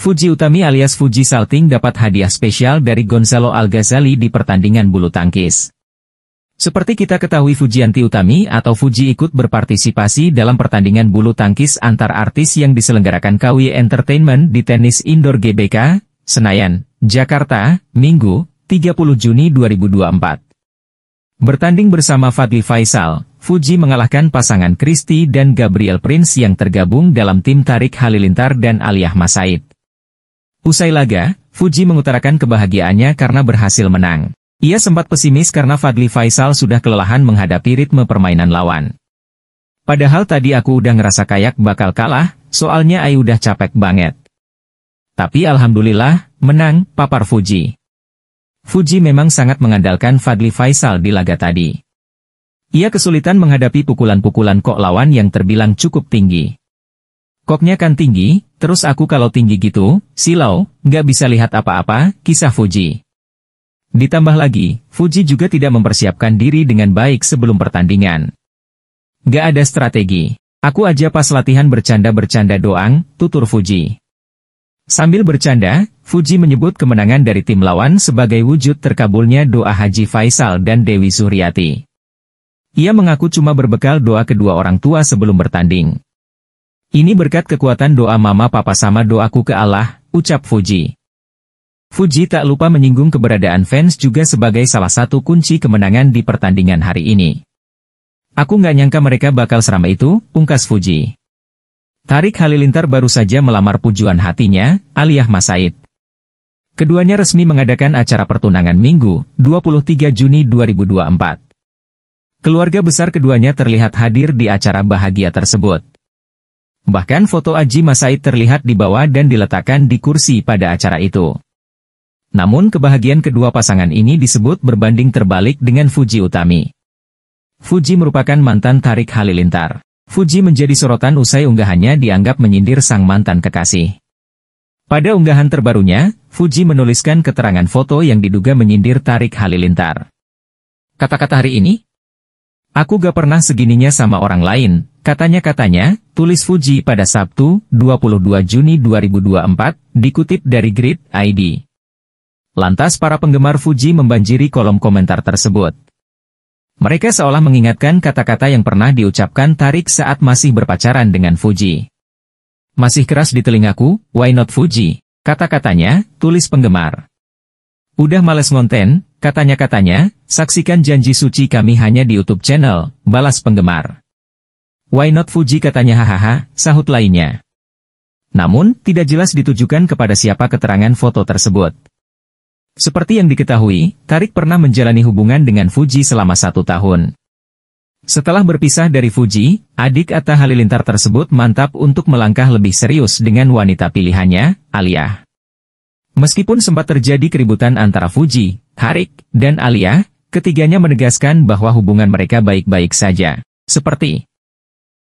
Fuji Utami alias Fuji Salting dapat hadiah spesial dari Gonzalo Al-Ghazali di pertandingan bulu tangkis. Seperti kita ketahui Fujianti Utami atau Fuji ikut berpartisipasi dalam pertandingan bulu tangkis antar artis yang diselenggarakan KWI Entertainment di tenis indoor GBK, Senayan, Jakarta, Minggu, 30 Juni 2024. Bertanding bersama Fadli Faisal, Fuji mengalahkan pasangan Kristi dan Gabriel Prince yang tergabung dalam tim Tarik Halilintar dan Aliyah Masaid. Usai laga, Fuji mengutarakan kebahagiaannya karena berhasil menang. Ia sempat pesimis karena Fadli Faisal sudah kelelahan menghadapi ritme permainan lawan. Padahal tadi aku udah ngerasa kayak bakal kalah, soalnya Ai udah capek banget. Tapi alhamdulillah, menang, papar Fuji. Fuji memang sangat mengandalkan Fadli Faisal di laga tadi. Ia kesulitan menghadapi pukulan-pukulan kok lawan yang terbilang cukup tinggi. Koknya kan tinggi, terus aku kalau tinggi gitu, silau, nggak bisa lihat apa-apa, kisah Fuji. Ditambah lagi, Fuji juga tidak mempersiapkan diri dengan baik sebelum pertandingan. Gak ada strategi. Aku aja pas latihan bercanda-bercanda doang, tutur Fuji. Sambil bercanda, Fuji menyebut kemenangan dari tim lawan sebagai wujud terkabulnya doa Haji Faisal dan Dewi Suryati. Ia mengaku cuma berbekal doa kedua orang tua sebelum bertanding. Ini berkat kekuatan doa mama papa sama doaku ke Allah, ucap Fuji. Fuji tak lupa menyinggung keberadaan fans juga sebagai salah satu kunci kemenangan di pertandingan hari ini. Aku nggak nyangka mereka bakal seramai itu, ungkas Fuji. Tarik Halilintar baru saja melamar pujuan hatinya, Aliyah Masaid. Keduanya resmi mengadakan acara pertunangan Minggu, 23 Juni 2024. Keluarga besar keduanya terlihat hadir di acara bahagia tersebut. Bahkan foto Aji Masaid terlihat di bawah dan diletakkan di kursi pada acara itu. Namun kebahagiaan kedua pasangan ini disebut berbanding terbalik dengan Fuji Utami. Fuji merupakan mantan Tarik Halilintar. Fuji menjadi sorotan usai unggahannya dianggap menyindir sang mantan kekasih. Pada unggahan terbarunya, Fuji menuliskan keterangan foto yang diduga menyindir Tarik Halilintar. Kata-kata hari ini, Aku gak pernah segininya sama orang lain, katanya-katanya, tulis Fuji pada Sabtu, 22 Juni 2024, dikutip dari Grid ID. Lantas para penggemar Fuji membanjiri kolom komentar tersebut. Mereka seolah mengingatkan kata-kata yang pernah diucapkan Tarik saat masih berpacaran dengan Fuji. Masih keras di telingaku, why not Fuji? Kata-katanya, tulis penggemar. Udah males ngonten, Katanya-katanya, saksikan janji suci kami hanya di YouTube channel, balas penggemar. Why not Fuji katanya hahaha, sahut lainnya. Namun, tidak jelas ditujukan kepada siapa keterangan foto tersebut. Seperti yang diketahui, Tarik pernah menjalani hubungan dengan Fuji selama satu tahun. Setelah berpisah dari Fuji, adik Atta Halilintar tersebut mantap untuk melangkah lebih serius dengan wanita pilihannya, Aliyah. Meskipun sempat terjadi keributan antara Fuji, Harik, dan Alia, ketiganya menegaskan bahwa hubungan mereka baik-baik saja. Seperti